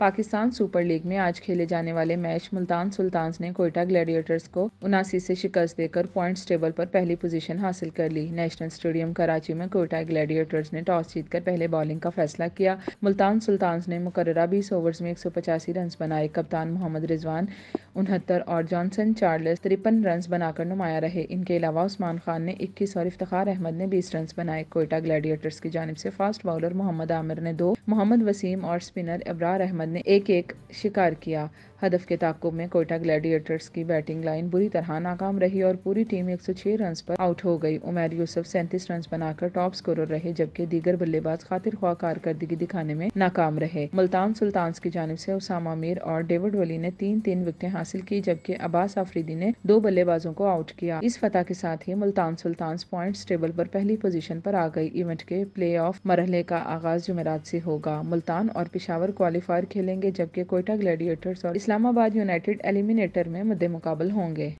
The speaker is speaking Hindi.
पाकिस्तान सुपर लीग में आज खेले जाने वाले मैच मुल्तान सुल्तान्स ने कोयटा ग्लैडिएटर्स को उनासी से शिकस्त देकर पॉइंट्स टेबल पर पहली पोजीशन हासिल कर ली नेशनल स्टेडियम कराची में कोयटा ग्लैडिएटर्स ने टॉस जीतकर पहले बॉलिंग का फैसला किया मुल्तान सुल्तान्स ने मुकर्रा बीस ओवर्स में एक रन बनाए कप्तान मोहम्मद रिजवान उनहत्तर और जॉनसन चार्लस तिरपन रन बनाकर नुमाया रहे इनके अलावा उस्मान खान ने इक्कीस और इफ्तार अहमद ने बीस रन बनाए कोयटा ग्लैडिएटर्स की जानब से फास्ट बॉलर मोहम्मद आमिर ने दो मोहम्मद वसीम और स्पिनर अबरार अहमद अहमद ने एक एक शिकार किया हदफ के ताकुब में कोयटा ग्लैडिएटर्स की बैटिंग लाइन बुरी तरह नाकाम रही और पूरी टीम 106 रन पर आउट हो गई उमैर यूसुफ सैंतीस रन बनाकर टॉप स्कोरर रहे जबकि दीगर बल्लेबाज खातिर ख्वा कारकर्दगी दिखाने में नाकाम रहे मुल्तान सुल्तान की जानब ऐसी उसामा मीर और डेविड वली ने तीन तीन विकटें हासिल की जबकि अब्बास आफरीदी ने दो बल्लेबाजों को आउट किया इस फतह के साथ ही मुल्तान सुल्तान पॉइंट टेबल पर पहली पोजीशन पर आ गई इवेंट के प्ले ऑफ मरहले का आगाज जुमेरात ऐसी होगा मुल्तान और पिशावर क्वालिफायर खेलेंगे जबकि कोयटा ग्लैडिएटर्स और इस्लामाबाद यूनाइटेड एलिमिनेटर में मुकाबल होंगे